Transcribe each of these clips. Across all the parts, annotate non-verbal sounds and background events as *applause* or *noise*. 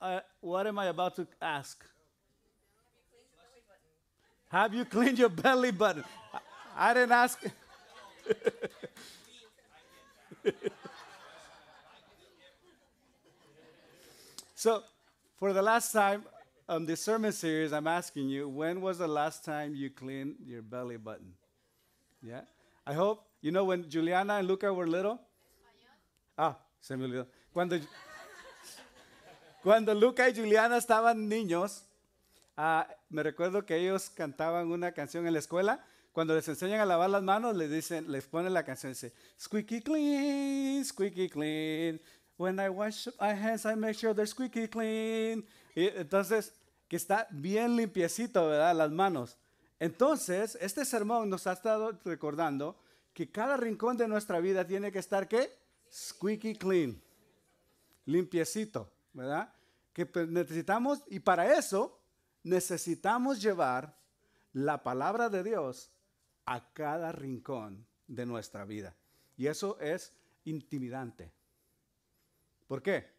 Uh, what am I about to ask? Have you cleaned your belly button? I, I didn't ask. *laughs* so, for the last time on um, this sermon series, I'm asking you when was the last time you cleaned your belly button? Yeah? I hope, you know, when Juliana and Luca were little? Ah, se me olvidó. Cuando Luca y Juliana estaban niños, ah, me recuerdo que ellos cantaban una canción en la escuela. Cuando les enseñan a lavar las manos, les dicen, les ponen la canción, dice, squeaky clean, squeaky clean. When I wash my hands, I make sure they're squeaky clean. entonces, que está bien limpiecito, ¿verdad? Las manos. Entonces, este sermón nos ha estado recordando que cada rincón de nuestra vida tiene que estar, ¿qué? Squeaky clean, limpiecito. ¿verdad? Que pues, necesitamos, y para eso necesitamos llevar la palabra de Dios a cada rincón de nuestra vida. Y eso es intimidante. ¿Por qué?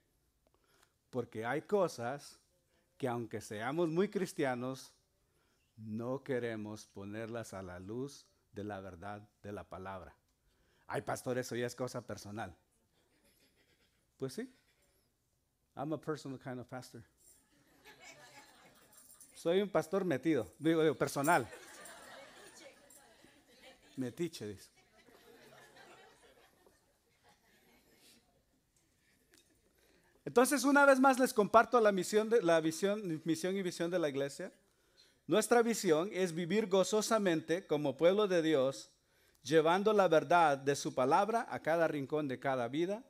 Porque hay cosas que aunque seamos muy cristianos, no queremos ponerlas a la luz de la verdad de la palabra. Ay, pastor, eso ya es cosa personal. Pues sí, I'm a personal kind of pastor. Soy un pastor metido, digo, personal. Metiche, dice. Entonces, una vez más les comparto la misión, de, la visión, misión y visión de la iglesia. Nuestra visión es vivir gozosamente como pueblo de Dios, llevando la verdad de su palabra a cada rincón de cada vida,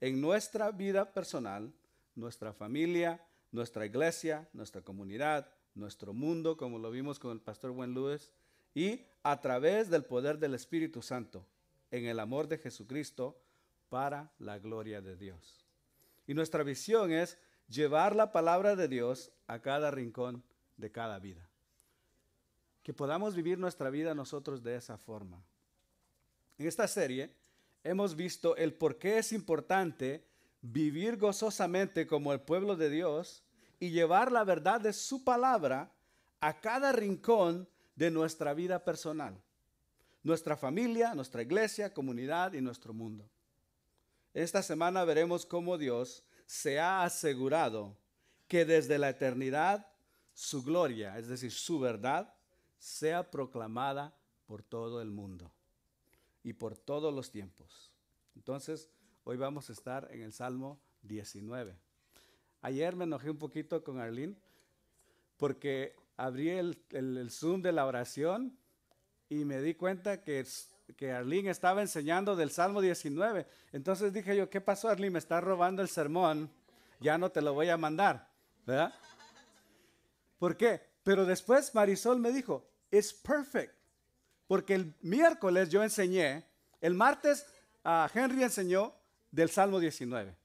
en nuestra vida personal, nuestra familia, nuestra iglesia, nuestra comunidad, nuestro mundo, como lo vimos con el pastor Juan Luis, y a través del poder del Espíritu Santo, en el amor de Jesucristo, para la gloria de Dios. Y nuestra visión es llevar la palabra de Dios a cada rincón de cada vida. Que podamos vivir nuestra vida nosotros de esa forma. En esta serie hemos visto el por qué es importante vivir gozosamente como el pueblo de Dios y llevar la verdad de su palabra a cada rincón de nuestra vida personal, nuestra familia, nuestra iglesia, comunidad y nuestro mundo. Esta semana veremos cómo Dios se ha asegurado que desde la eternidad su gloria, es decir, su verdad, sea proclamada por todo el mundo y por todos los tiempos. Entonces, Hoy vamos a estar en el Salmo 19. Ayer me enojé un poquito con Arlene porque abrí el, Zoom de la oración y me di cuenta que, que Arlene estaba enseñando del Salmo 19. Entonces dije yo, ¿qué pasó Arlene? Me está robando el sermón, ya no te lo voy a mandar, ¿verdad? ¿Por qué? Pero después Marisol me dijo, es perfect, porque el miércoles yo enseñé, el martes a ah, Henry enseñó, del Salmo 19.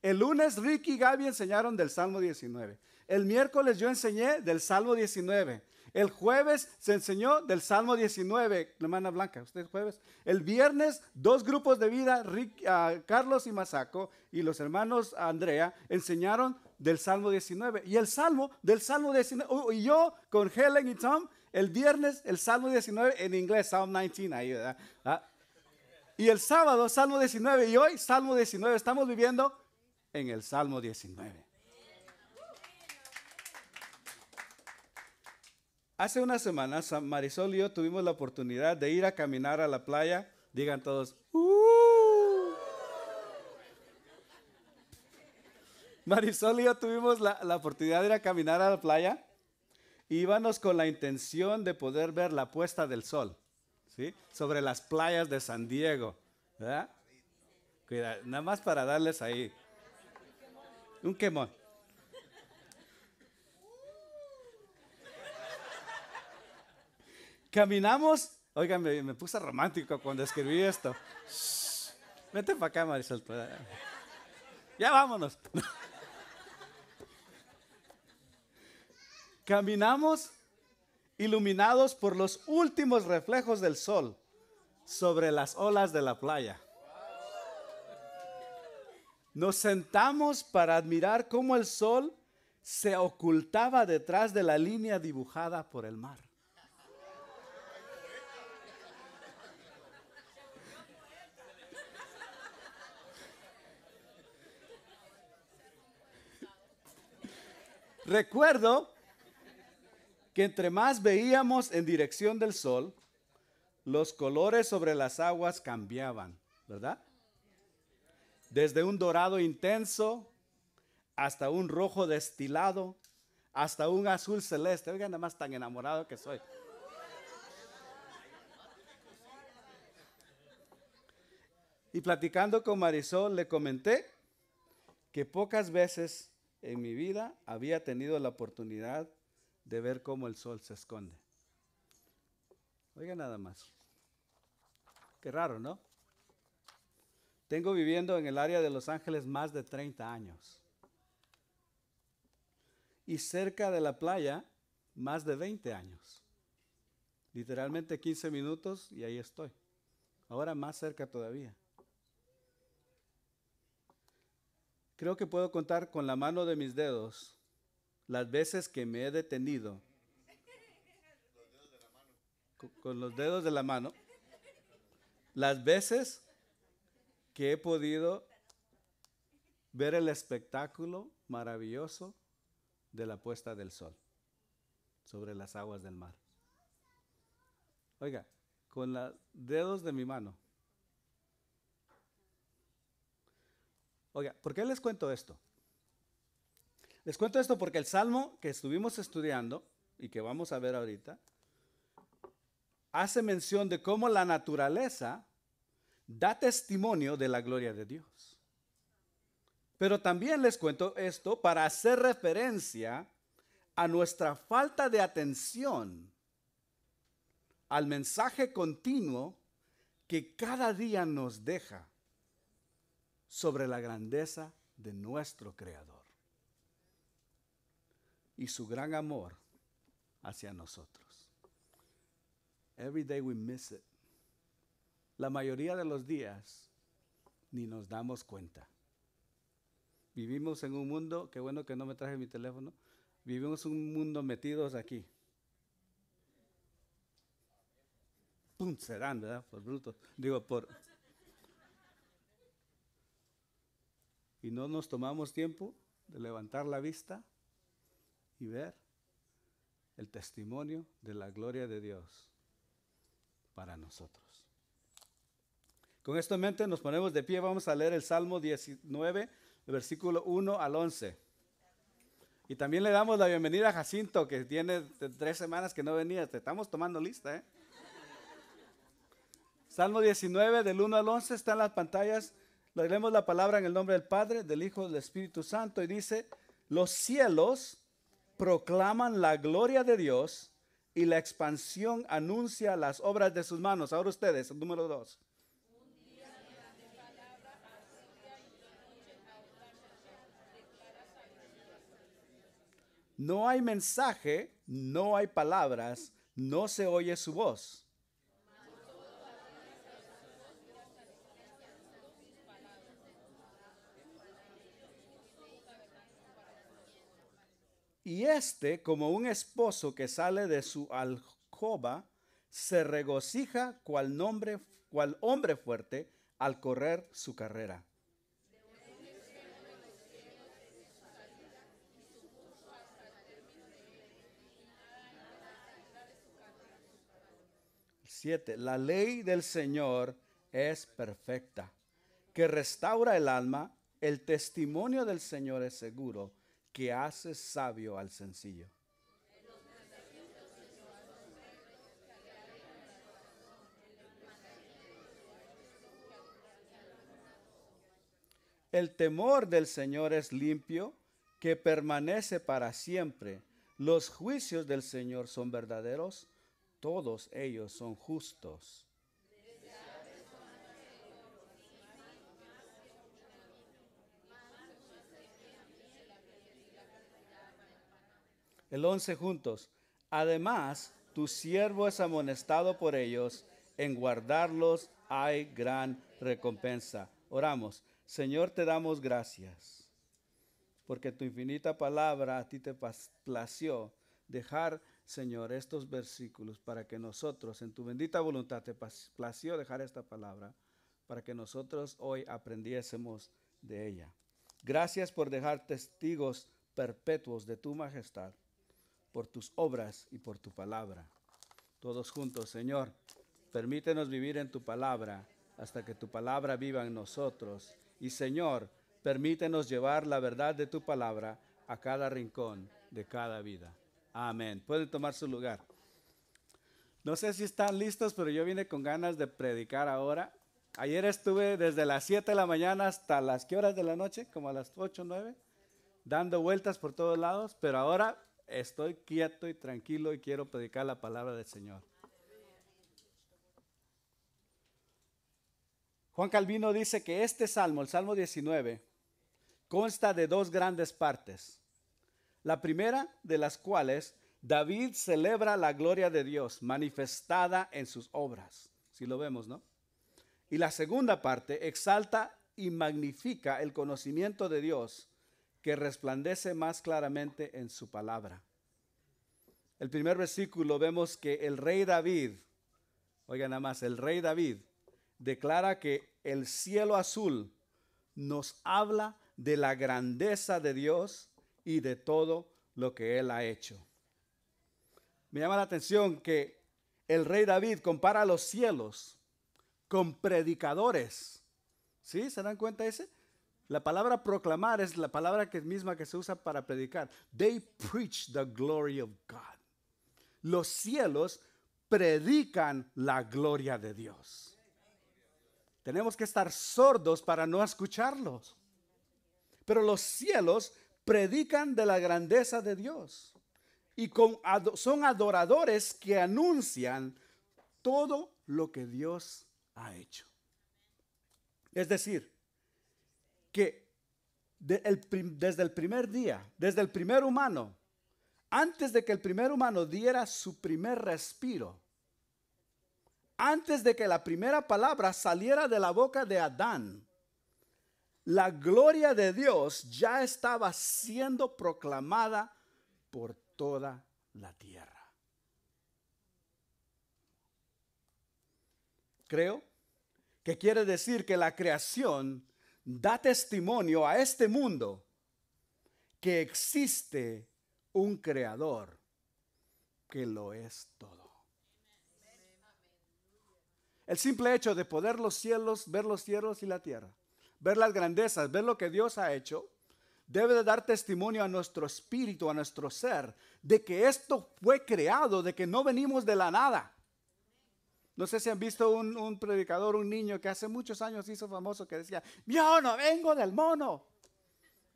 El lunes Ricky y Gaby enseñaron del Salmo 19. El miércoles yo enseñé del Salmo 19. El jueves se enseñó del Salmo 19, hermana Blanca, usted jueves. El viernes, dos grupos de vida, ah, Carlos y Masaco y los hermanos Andrea, enseñaron del Salmo 19. Y el Salmo, del Salmo 19, y yo con Helen y Tom, el viernes, el Salmo 19 en inglés, Psalm 19, ahí, ¿verdad? Ah, y el sábado, Salmo 19. Y hoy, Salmo 19. Estamos viviendo en el Salmo 19. Hace una semana Marisol y yo tuvimos la oportunidad de ir a caminar a la playa. Digan todos, uh". Marisol y yo tuvimos la, oportunidad de ir a caminar a la playa. Íbamos con la intención de poder ver la puesta del sol, ¿sí? Sobre las playas de San Diego. ¿Verdad? Cuidado, nada más para darles ahí un quemón. Caminamos, oigan, me, puse romántico cuando escribí esto. Vete para acá, Marisol. Pues. Ya vámonos. Caminamos iluminados por los últimos reflejos del sol sobre las olas de la playa. Nos sentamos para admirar cómo el sol se ocultaba detrás de la línea dibujada por el mar. Recuerdo que entre más veíamos en dirección del sol, los colores sobre las aguas cambiaban, ¿verdad? Desde un dorado intenso hasta un rojo destilado, hasta un azul celeste. Oiga nada más tan enamorado que soy. Y platicando con Marisol le comenté que pocas veces en mi vida había tenido la oportunidad de ver cómo el sol se esconde. Oiga nada más. Qué raro, ¿no? Tengo viviendo en el área de Los Ángeles más de 30 años. Y cerca de la playa, más de 20 años. Literalmente 15 minutos y ahí estoy. Ahora más cerca todavía. Creo que puedo contar con la mano de mis dedos las veces que me he detenido. Con los dedos de la mano. los dedos de la mano las veces que he podido ver el espectáculo maravilloso de la puesta del sol sobre las aguas del mar. Oiga, con los dedos de mi mano. Oiga, ¿por qué les cuento esto? Les cuento esto porque el salmo que estuvimos estudiando y que vamos a ver ahorita hace mención de cómo la naturaleza da testimonio de la gloria de Dios. Pero también les cuento esto para hacer referencia a nuestra falta de atención al mensaje continuo que cada día nos deja sobre la grandeza de nuestro Creador y su gran amor hacia nosotros. Every day we miss it la mayoría de los días ni nos damos cuenta. Vivimos en un mundo, qué bueno que no me traje mi teléfono, vivimos un mundo metidos aquí. ¡Pum! serán, ¿verdad? Por bruto, Digo, por... Y no nos tomamos tiempo de levantar la vista y ver el testimonio de la gloria de Dios para nosotros. Con esto en mente nos ponemos de pie, vamos a leer el Salmo 19, versículo 1 al 11. Y también le damos la bienvenida a Jacinto, que tiene tres semanas que no venía. Te estamos tomando lista, ¿eh? Salmo 19, del 1 al 11, está en las pantallas. Leemos la palabra en el nombre del Padre, del Hijo, del Espíritu Santo. Y dice, los cielos proclaman la gloria de Dios y la expansión anuncia las obras de sus manos. Ahora ustedes, número 2. No hay mensaje, no hay palabras, no se oye su voz. Y este, como un esposo que sale de su alcoba, se regocija cual, nombre, cual hombre fuerte al correr su carrera. La ley del Señor es perfecta, que restaura el alma. El testimonio del Señor es seguro, que hace sabio al sencillo. El temor del Señor es limpio, que permanece para siempre. Los juicios del Señor son verdaderos todos ellos son justos. El 11 juntos. Además, tu siervo es amonestado por ellos, en guardarlos hay gran recompensa. Oramos, Señor, te damos gracias, porque tu infinita palabra a ti te plació dejar Señor, estos versículos para que nosotros, en tu bendita voluntad, te plació dejar esta palabra para que nosotros hoy aprendiésemos de ella. Gracias por dejar testigos perpetuos de tu majestad, por tus obras y por tu palabra. Todos juntos, Señor, permítenos vivir en tu palabra hasta que tu palabra viva en nosotros. Y Señor, permítenos llevar la verdad de tu palabra a cada rincón de cada vida. Amén. Pueden tomar su lugar. No sé si están listos, pero yo vine con ganas de predicar ahora. Ayer estuve desde las 7 de la mañana hasta las que horas de la noche? Como a las 8 o 9, dando vueltas por todos lados, pero ahora estoy quieto y tranquilo y quiero predicar la palabra del Señor. Juan Calvino dice que este salmo, el Salmo 19, consta de dos grandes partes la primera de las cuales David celebra la gloria de Dios manifestada en sus obras. Si lo vemos, ¿no? Y la segunda parte exalta y magnifica el conocimiento de Dios que resplandece más claramente en su palabra. El primer versículo vemos que el rey David, oiga nada más, el rey David declara que el cielo azul nos habla de la grandeza de Dios y de todo lo que Él ha hecho. Me llama la atención que el rey David compara los cielos con predicadores. ¿Sí? ¿Se dan cuenta ese? La palabra proclamar es la palabra que misma que se usa para predicar. They preach the glory of God. Los cielos predican la gloria de Dios. Tenemos que estar sordos para no escucharlos. Pero los cielos predican de la grandeza de Dios y son adoradores que anuncian todo lo que Dios ha hecho. Es decir, que desde el primer día, desde el primer humano, antes de que el primer humano diera su primer respiro, antes de que la primera palabra saliera de la boca de Adán, la gloria de Dios ya estaba siendo proclamada por toda la tierra. Creo que quiere decir que la creación da testimonio a este mundo que existe un creador que lo es todo. El simple hecho de poder los cielos, ver los cielos y la tierra ver las grandezas, ver lo que Dios ha hecho, debe de dar testimonio a nuestro espíritu, a nuestro ser, de que esto fue creado, de que no venimos de la nada. No sé si han visto un, predicador, un niño que hace muchos años hizo famoso que decía, yo no vengo del mono.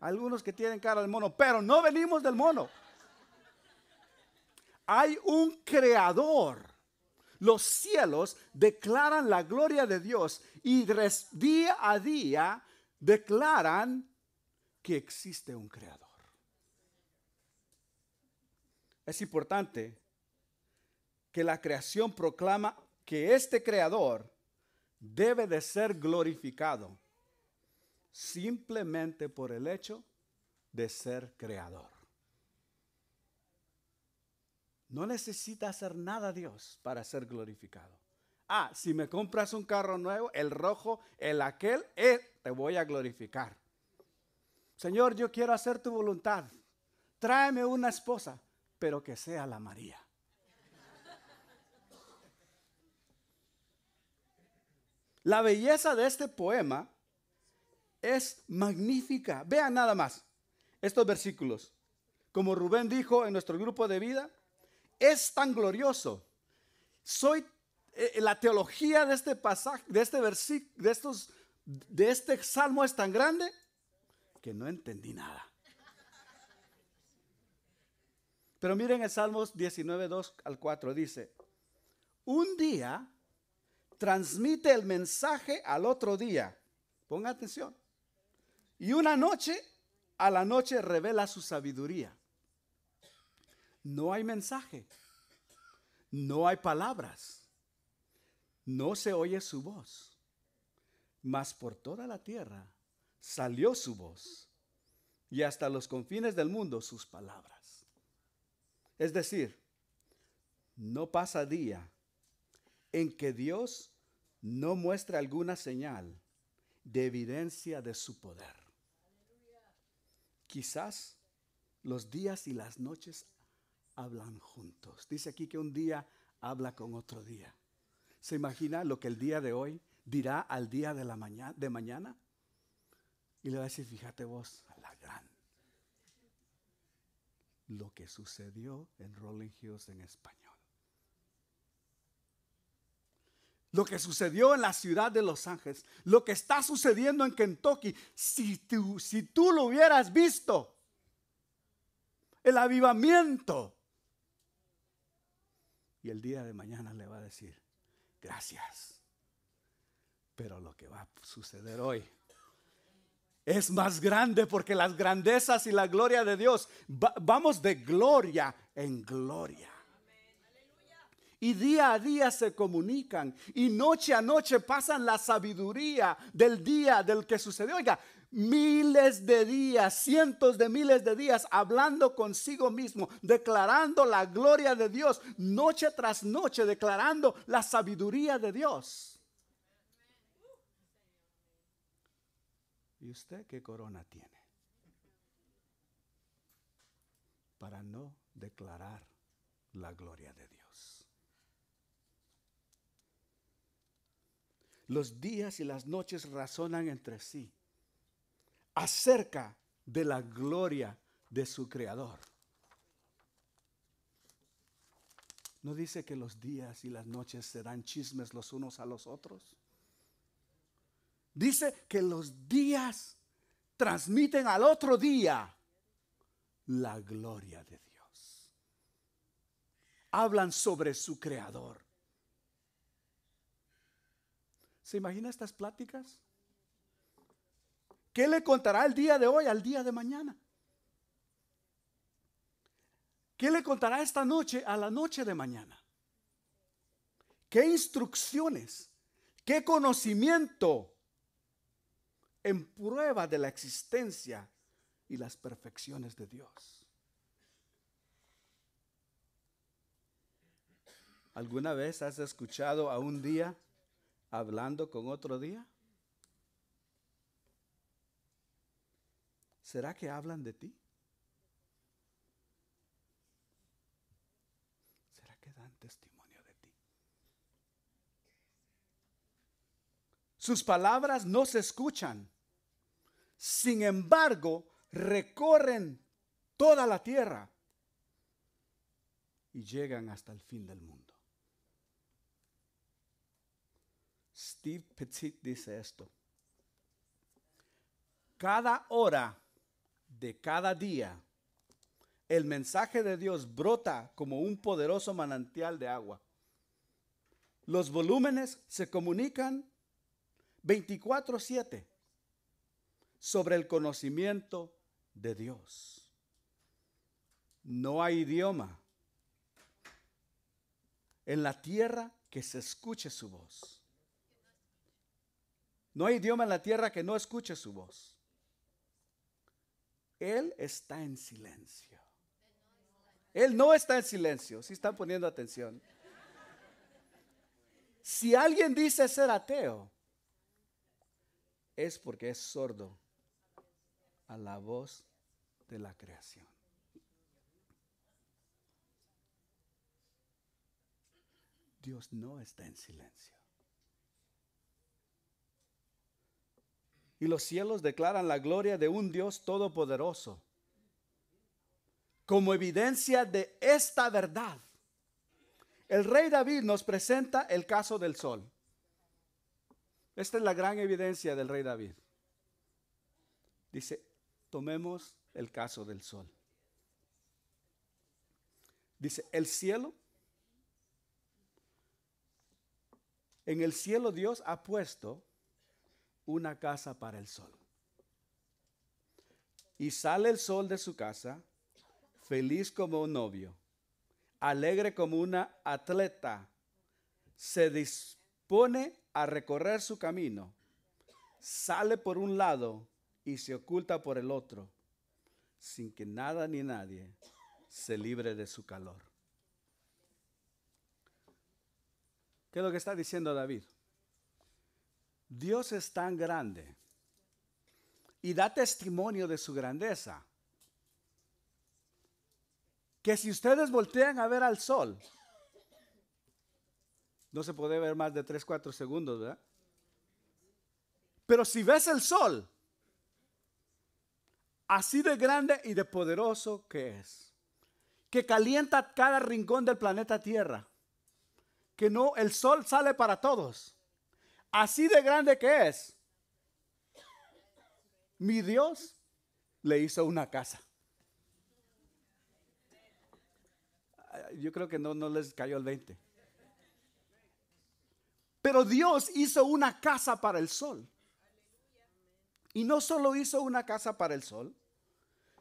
Algunos que tienen cara del mono, pero no venimos del mono. Hay un creador los cielos declaran la gloria de Dios y día a día declaran que existe un creador. Es importante que la creación proclama que este creador debe de ser glorificado simplemente por el hecho de ser creador. No necesita hacer nada Dios para ser glorificado. Ah, si me compras un carro nuevo, el rojo, el aquel, eh, te voy a glorificar. Señor, yo quiero hacer tu voluntad. Tráeme una esposa, pero que sea la María. La belleza de este poema es magnífica. Vean nada más estos versículos. Como Rubén dijo en nuestro grupo de vida, es tan glorioso. Soy eh, la teología de este pasaje, de este versículo, de estos de este salmo es tan grande que no entendí nada. Pero miren el Salmos 19, 2 al 4 dice, un día transmite el mensaje al otro día. Ponga atención. Y una noche a la noche revela su sabiduría. No hay mensaje. No hay palabras. No se oye su voz. Mas por toda la tierra salió su voz y hasta los confines del mundo sus palabras. Es decir, no pasa día en que Dios no muestra alguna señal de evidencia de su poder. Quizás los días y las noches hablan juntos. Dice aquí que un día habla con otro día. ¿Se imagina lo que el día de hoy dirá al día de, la mañana, de mañana? Y le va a decir, fíjate vos, a la gran. Lo que sucedió en Rolling Hills en español. Lo que sucedió en la ciudad de Los Ángeles. Lo que está sucediendo en Kentucky. Si tú, si tú lo hubieras visto. El avivamiento y el día de mañana le va a decir, gracias. Pero lo que va a suceder hoy es más grande porque las grandezas y la gloria de Dios, vamos de gloria en gloria. Y día a día se comunican. Y noche a noche pasan la sabiduría del día del que sucedió. Oiga, miles de días, cientos de miles de días, hablando consigo mismo, declarando la gloria de Dios, noche tras noche, declarando la sabiduría de Dios. ¿Y usted qué corona tiene? Para no declarar la gloria de Dios. Los días y las noches razonan entre sí acerca de la gloria de su creador. ¿No dice que los días y las noches serán chismes los unos a los otros? Dice que los días transmiten al otro día la gloria de Dios. Hablan sobre su creador. ¿Se imagina estas pláticas? ¿Qué le contará el día de hoy al día de mañana? ¿Qué le contará esta noche a la noche de mañana? ¿Qué instrucciones? ¿Qué conocimiento en prueba de la existencia y las perfecciones de Dios? ¿Alguna vez has escuchado a un día hablando con otro día? ¿Será que hablan de ti? ¿Será que dan testimonio de ti? Sus palabras no se escuchan. Sin embargo, recorren toda la tierra y llegan hasta el fin del mundo. Steve Petit dice esto. Cada hora de cada día, el mensaje de Dios brota como un poderoso manantial de agua. Los volúmenes se comunican 24/7 sobre el conocimiento de Dios. No hay idioma en la tierra que se escuche su voz. No hay idioma en la tierra que no escuche su voz. Él está en silencio. Él no está en silencio, si están poniendo atención. Si alguien dice ser ateo, es porque es sordo a la voz de la creación. Dios no está en silencio. y los cielos declaran la gloria de un Dios todopoderoso. Como evidencia de esta verdad, el rey David nos presenta el caso del sol. Esta es la gran evidencia del rey David. Dice, tomemos el caso del sol. Dice, el cielo, en el cielo Dios ha puesto una casa para el sol. Y sale el sol de su casa, feliz como un novio, alegre como una atleta. Se dispone a recorrer su camino. Sale por un lado y se oculta por el otro, sin que nada ni nadie se libre de su calor. ¿Qué es lo que está diciendo David? Dios es tan grande y da testimonio de su grandeza que si ustedes voltean a ver al sol, no se puede ver más de 3, 4 segundos, ¿verdad? Pero si ves el sol, así de grande y de poderoso que es, que calienta cada rincón del planeta Tierra, que no, el sol sale para todos. Así de grande que es. Mi Dios le hizo una casa. Yo creo que no, no les cayó el 20. Pero Dios hizo una casa para el sol. Y no solo hizo una casa para el sol,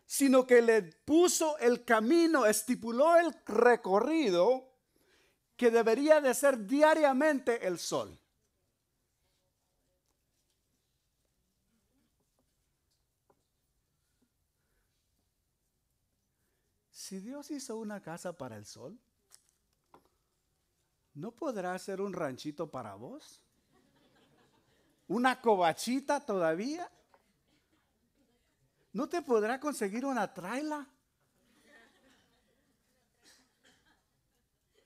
sino que le puso el camino, estipuló el recorrido que debería de ser diariamente el sol. si Dios hizo una casa para el sol, ¿no podrá ser un ranchito para vos? ¿Una cobachita todavía? ¿No te podrá conseguir una traila?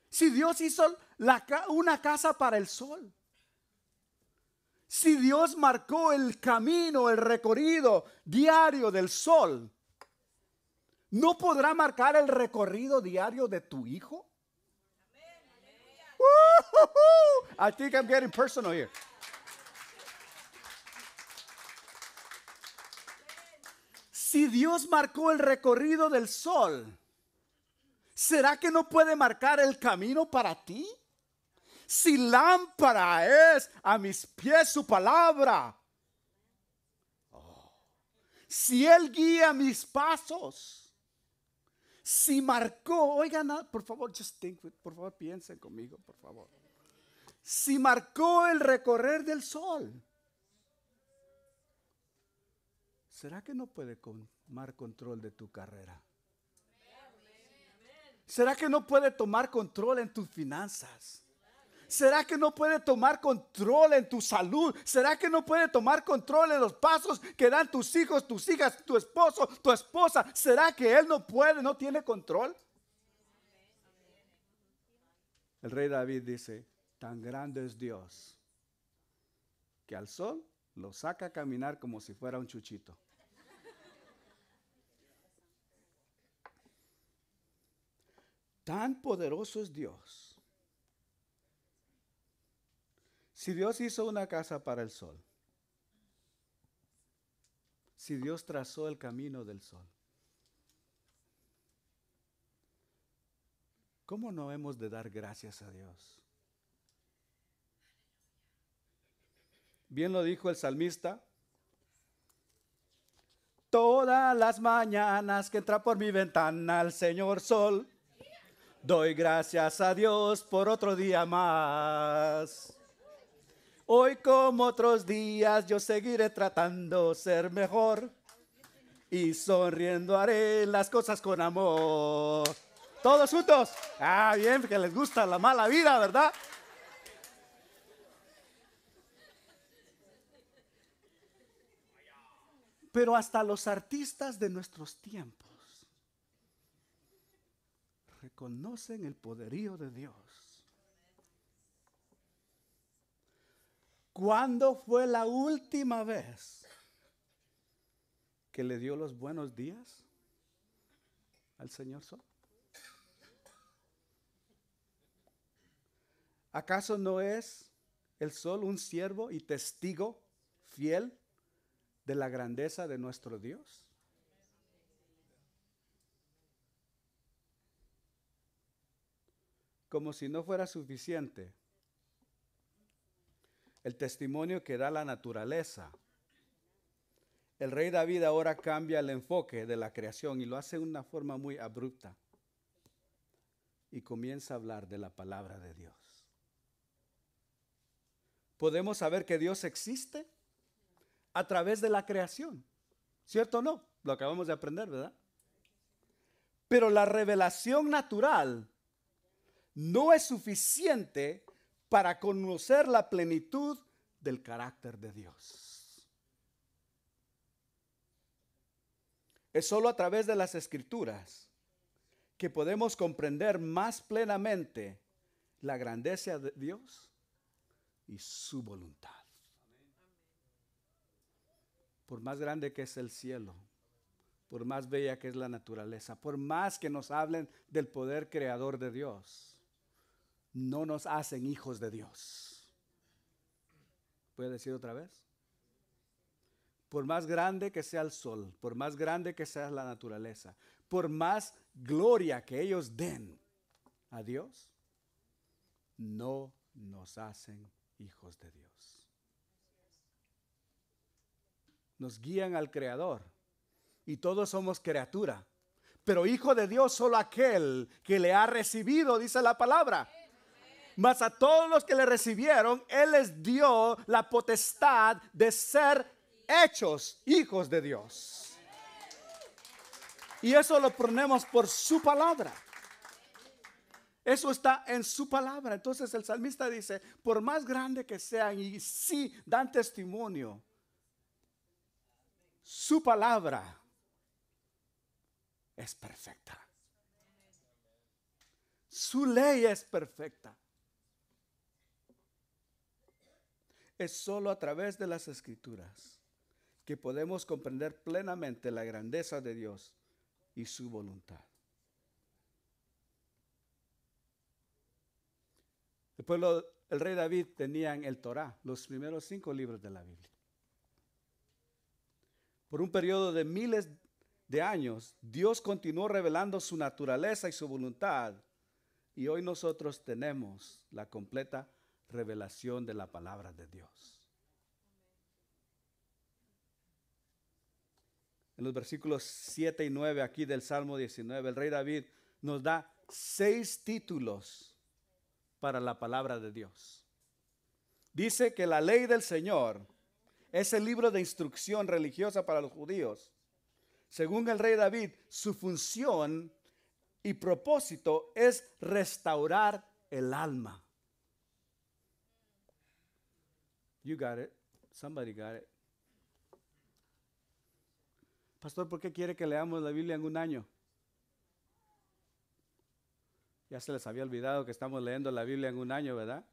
Si Dios hizo la, una casa para el sol, si Dios marcó el camino, el recorrido diario del sol, no podrá marcar el recorrido diario de tu hijo? I think I'm getting personal here. Si Dios marcó el recorrido del sol, ¿será que no puede marcar el camino para ti? Si lámpara es a mis pies su palabra, oh. si Él guía mis pasos, si marcó, oigan, por favor, just think, por favor, piensen conmigo, por favor. Si marcó el recorrer del sol, ¿será que no puede tomar control de tu carrera? ¿Será que no puede tomar control en tus finanzas? ¿Será que no puede tomar control en tu salud? ¿Será que no puede tomar control en los pasos que dan tus hijos, tus hijas, tu esposo, tu esposa? ¿Será que Él no puede, no tiene control? El rey David dice, tan grande es Dios que al sol lo saca a caminar como si fuera un chuchito. Tan poderoso es Dios Si Dios hizo una casa para el sol, si Dios trazó el camino del sol, ¿cómo no hemos de dar gracias a Dios? Bien lo dijo el salmista. Todas las mañanas que entra por mi ventana el Señor Sol, doy gracias a Dios por otro día más. Hoy como otros días yo seguiré tratando ser mejor y sonriendo haré las cosas con amor. Todos juntos. Ah, bien, que les gusta la mala vida, ¿verdad? Pero hasta los artistas de nuestros tiempos reconocen el poderío de Dios ¿Cuándo fue la última vez que le dio los buenos días al Señor Sol? ¿Acaso no es el sol un siervo y testigo fiel de la grandeza de nuestro Dios? Como si no fuera suficiente, el testimonio que da la naturaleza. El rey David ahora cambia el enfoque de la creación y lo hace de una forma muy abrupta. Y comienza a hablar de la palabra de Dios. Podemos saber que Dios existe a través de la creación. ¿Cierto o no? Lo acabamos de aprender, ¿verdad? Pero la revelación natural no es suficiente para conocer la plenitud del carácter de Dios. Es solo a través de las escrituras que podemos comprender más plenamente la grandeza de Dios y su voluntad. Por más grande que es el cielo, por más bella que es la naturaleza, por más que nos hablen del poder creador de Dios, no nos hacen hijos de Dios. ¿Puede decir otra vez? Por más grande que sea el sol, por más grande que sea la naturaleza, por más gloria que ellos den a Dios, no nos hacen hijos de Dios. Nos guían al Creador y todos somos criatura, pero hijo de Dios solo aquel que le ha recibido, dice la palabra. Mas a todos los que le recibieron, Él les dio la potestad de ser hechos hijos de Dios. Y eso lo ponemos por su palabra. Eso está en su palabra. Entonces el salmista dice, por más grande que sean y si sí, dan testimonio, su palabra es perfecta. Su ley es perfecta. Es solo a través de las escrituras que podemos comprender plenamente la grandeza de Dios y su voluntad. El pueblo, el rey David tenían el Torá, los primeros cinco libros de la Biblia. Por un periodo de miles de años, Dios continuó revelando su naturaleza y su voluntad. Y hoy nosotros tenemos la completa revelación de la palabra de Dios. En los versículos 7 y 9 aquí del Salmo 19, el rey David nos da seis títulos para la palabra de Dios. Dice que la ley del Señor es el libro de instrucción religiosa para los judíos. Según el rey David, su función y propósito es restaurar el alma. You got it. Somebody got it. Pastor, ¿por qué quiere que leamos la Biblia en un año? Ya se les había olvidado que estamos leyendo la Biblia en un año, ¿verdad?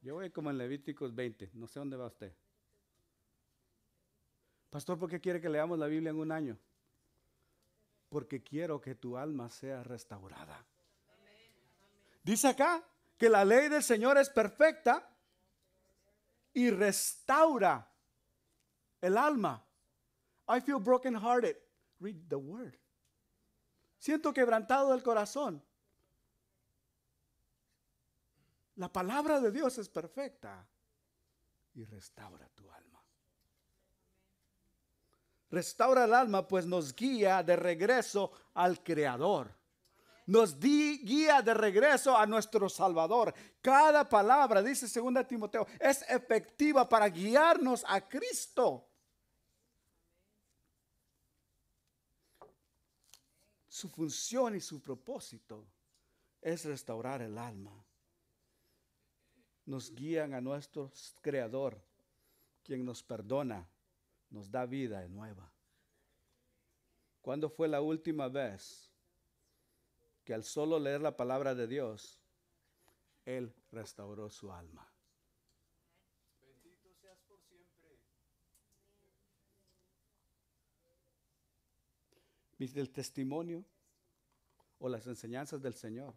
Yo voy como en Levíticos 20, no sé dónde va usted. Pastor, ¿por qué quiere que leamos la Biblia en un año? Porque quiero que tu alma sea restaurada. Dice acá que la ley del Señor es perfecta y restaura el alma. I feel brokenhearted. Read the word. Siento quebrantado el corazón. La palabra de Dios es perfecta y restaura tu alma. Restaura el alma, pues nos guía de regreso al Creador nos di, guía de regreso a nuestro Salvador. Cada palabra, dice 2 Timoteo, es efectiva para guiarnos a Cristo. Su función y su propósito es restaurar el alma. Nos guían a nuestro Creador, quien nos perdona, nos da vida nueva. ¿Cuándo fue la última vez que al solo leer la palabra de Dios, Él restauró su alma. Bendito seas por siempre. el testimonio o las enseñanzas del Señor?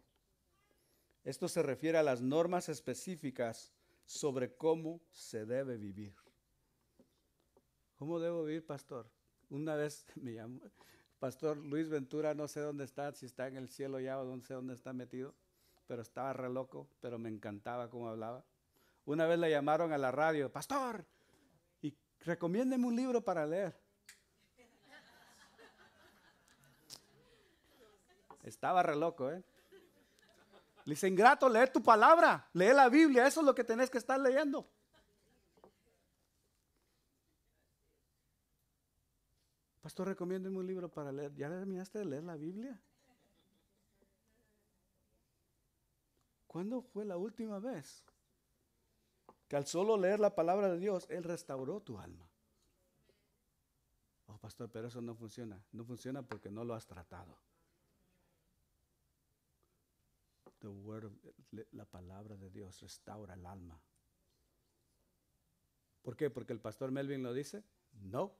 Esto se refiere a las normas específicas sobre cómo se debe vivir. ¿Cómo debo vivir, pastor? Una vez *laughs* me llamó, Pastor Luis Ventura, no sé dónde está, si está en el cielo ya o no sé dónde está metido, pero estaba re loco, pero me encantaba cómo hablaba. Una vez le llamaron a la radio, Pastor, y recomiéndeme un libro para leer. Estaba re loco, ¿eh? Le dice, ingrato, lee tu palabra, lee la Biblia, eso es lo que tenés que estar leyendo. Pastor, recomiendo un libro para leer. ¿Ya terminaste de leer la Biblia? ¿Cuándo fue la última vez que al solo leer la palabra de Dios, Él restauró tu alma? Oh, pastor, pero eso no funciona. No funciona porque no lo has tratado. la palabra de Dios restaura el alma. ¿Por qué? Porque el pastor Melvin lo dice. No.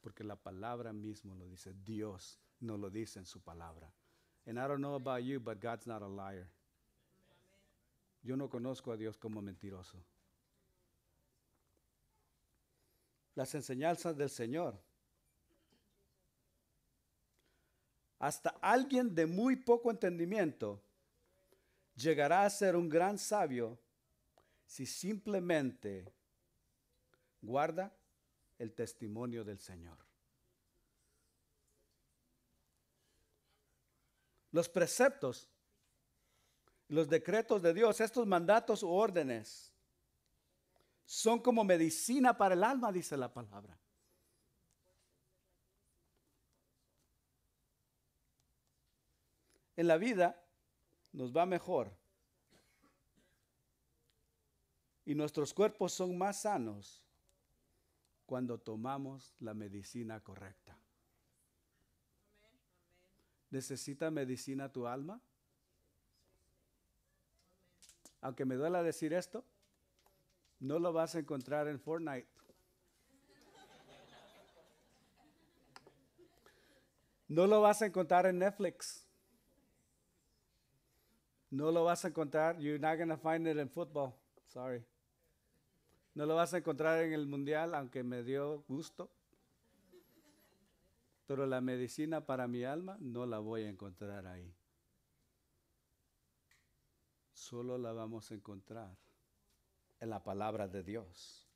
Porque la palabra mismo lo dice, Dios no lo dice en su palabra. And I don't know about you, but God's not a liar. Yo no conozco a Dios como mentiroso. Las enseñanzas del Señor. Hasta alguien de muy poco entendimiento llegará a ser un gran sabio si simplemente guarda el testimonio del Señor. Los preceptos, los decretos de Dios, estos mandatos u órdenes, son como medicina para el alma, dice la palabra. En la vida nos va mejor y nuestros cuerpos son más sanos cuando tomamos la medicina correcta. ¿Necesita medicina tu alma? Aunque me duela decir esto, no lo vas a encontrar en Fortnite. No lo vas a encontrar en Netflix. No lo vas a encontrar. You're not going find it in football. Sorry. No lo vas a encontrar en el mundial, aunque me dio gusto. Pero la medicina para mi alma no la voy a encontrar ahí. Solo la vamos a encontrar en la palabra de Dios.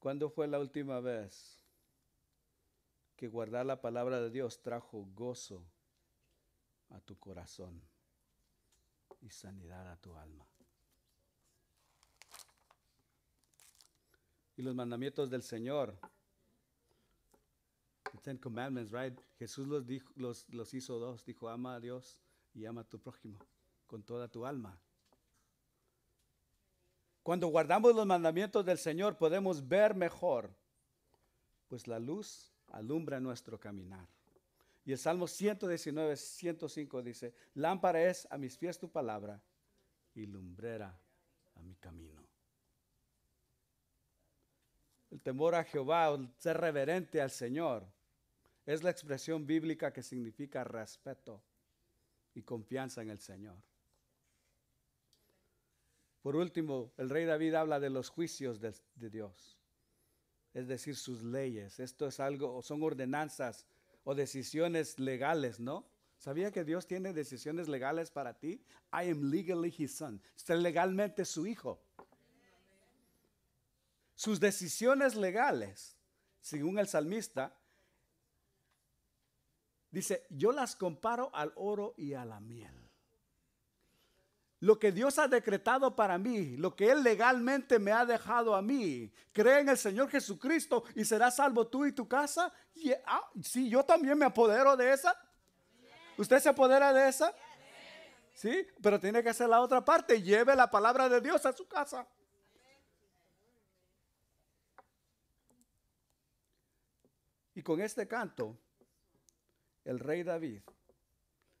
¿Cuándo fue la última vez que guardar la palabra de Dios trajo gozo a tu corazón y sanidad a tu alma? y los mandamientos del Señor. Ten Commandments, right? Jesús los, los hizo dos. Dijo, ama a Dios y ama a tu prójimo con toda tu alma. Cuando guardamos los mandamientos del Señor podemos ver mejor, pues la luz alumbra nuestro caminar. Y el Salmo 119, 105 dice, lámpara es a mis pies tu palabra y lumbrera a mi camino. El temor a Jehová, el ser reverente al Señor, es la expresión bíblica que significa respeto y confianza en el Señor. Por último, el rey David habla de los juicios de, Dios, es decir, sus leyes. Esto es algo, son ordenanzas o decisiones legales, ¿no? ¿Sabía que Dios tiene decisiones legales para ti? I am legally his son. Estoy legalmente su hijo. Sus decisiones legales, según el salmista, dice, yo las comparo al oro y a la miel. Lo que Dios ha decretado para mí, lo que Él legalmente me ha dejado a mí, cree en el Señor Jesucristo y será salvo tú y tu casa. Y, ah, sí, yo también me apodero de esa. ¿Usted se apodera de esa? Sí, pero tiene que hacer la otra parte. Lleve la palabra de Dios a su casa. con este canto, el rey David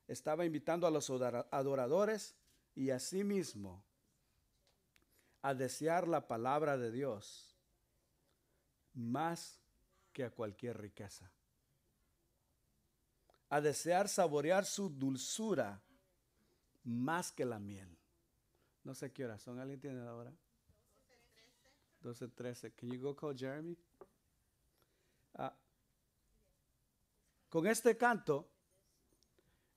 estaba invitando a los adoradores y a sí mismo a desear la palabra de Dios más que a cualquier riqueza. A desear saborear su dulzura más que la miel. No sé qué hora son. ¿Alguien tiene la hora? 12.13. Can you go call Jeremy? Ah, con este canto,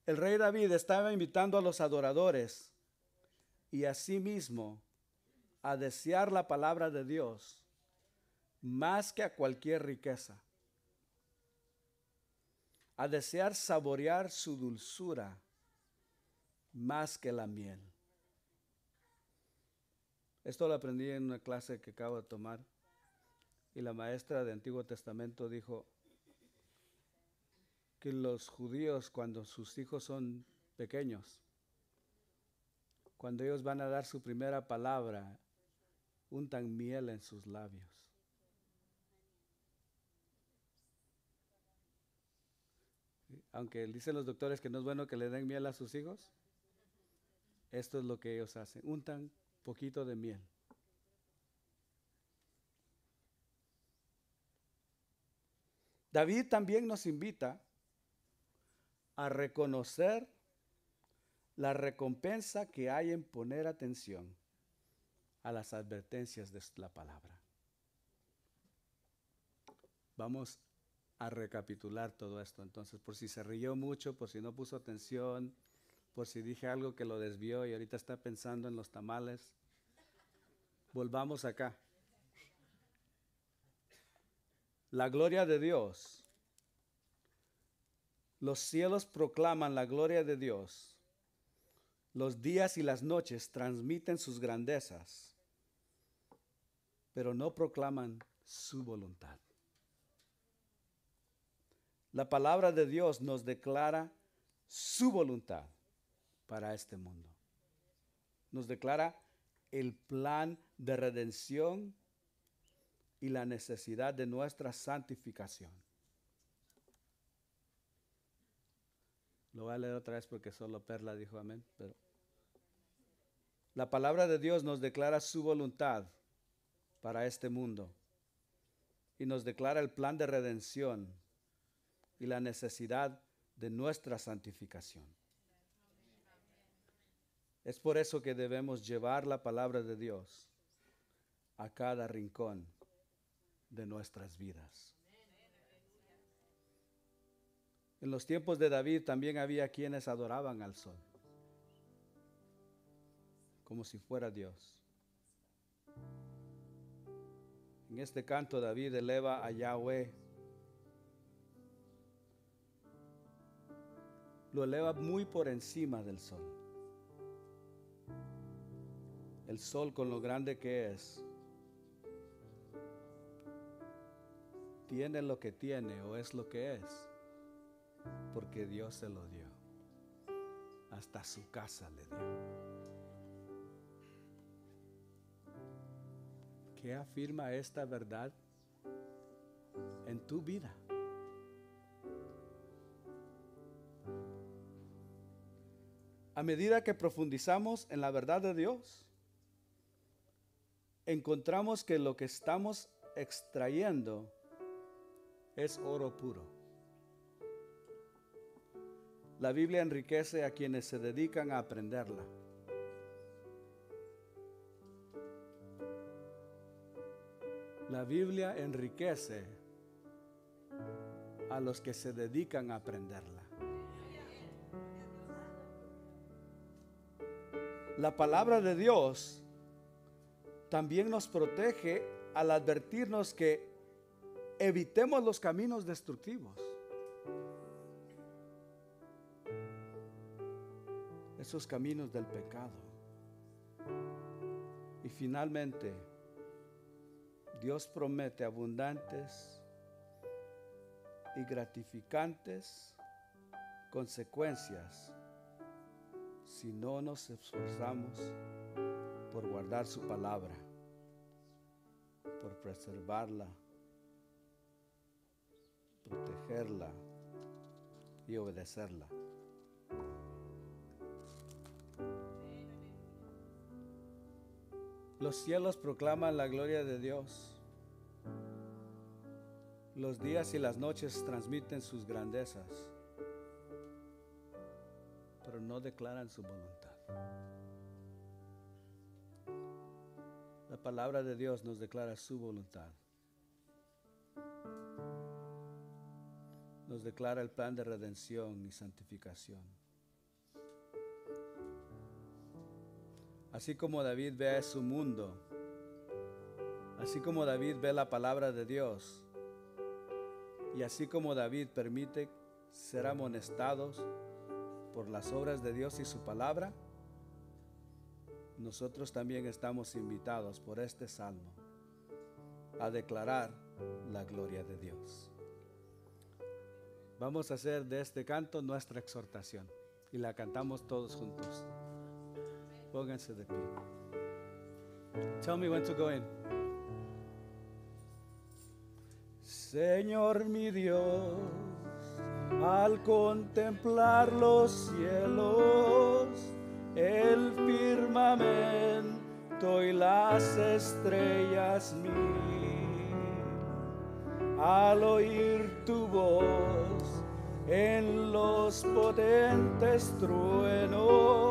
el rey David estaba invitando a los adoradores y a sí mismo a desear la palabra de Dios más que a cualquier riqueza, a desear saborear su dulzura más que la miel. Esto lo aprendí en una clase que acabo de tomar y la maestra de Antiguo Testamento dijo, que los judíos cuando sus hijos son pequeños, cuando ellos van a dar su primera palabra, untan miel en sus labios. Aunque dicen los doctores que no es bueno que le den miel a sus hijos, esto es lo que ellos hacen, untan poquito de miel. David también nos invita a reconocer la recompensa que hay en poner atención a las advertencias de la palabra. Vamos a recapitular todo esto. Entonces, por si se rió mucho, por si no puso atención, por si dije algo que lo desvió y ahorita está pensando en los tamales, volvamos acá. La gloria de Dios los cielos proclaman la gloria de Dios. Los días y las noches transmiten sus grandezas, pero no proclaman su voluntad. La palabra de Dios nos declara su voluntad para este mundo. Nos declara el plan de redención y la necesidad de nuestra santificación. Lo voy a leer otra vez porque solo Perla dijo amén. Pero la palabra de Dios nos declara su voluntad para este mundo y nos declara el plan de redención y la necesidad de nuestra santificación. Es por eso que debemos llevar la palabra de Dios a cada rincón de nuestras vidas. En los tiempos de David también había quienes adoraban al sol, como si fuera Dios. En este canto David eleva a Yahweh. Lo eleva muy por encima del sol. El sol con lo grande que es. Tiene lo que tiene o es lo que es porque Dios se lo dio. Hasta su casa le dio. ¿Qué afirma esta verdad en tu vida? A medida que profundizamos en la verdad de Dios, encontramos que lo que estamos extrayendo es oro puro. La Biblia enriquece a quienes se dedican a aprenderla. La Biblia enriquece a los que se dedican a aprenderla. La palabra de Dios también nos protege al advertirnos que evitemos los caminos destructivos. esos caminos del pecado. Y finalmente, Dios promete abundantes y gratificantes consecuencias si no nos esforzamos por guardar su palabra, por preservarla, protegerla y obedecerla. Los cielos proclaman la gloria de Dios. Los días y las noches transmiten sus grandezas, pero no declaran su voluntad. La palabra de Dios nos declara su voluntad. Nos declara el plan de redención y santificación. Así como David ve su mundo, así como David ve la palabra de Dios, y así como David permite ser amonestados por las obras de Dios y su palabra, nosotros también estamos invitados por este salmo a declarar la gloria de Dios. Vamos a hacer de este canto nuestra exhortación y la cantamos todos juntos. Tell me when to go in. Señor mi Dios, al contemplar los cielos, el firmamento y las estrellas mí al oír tu voz en los potentes truenos,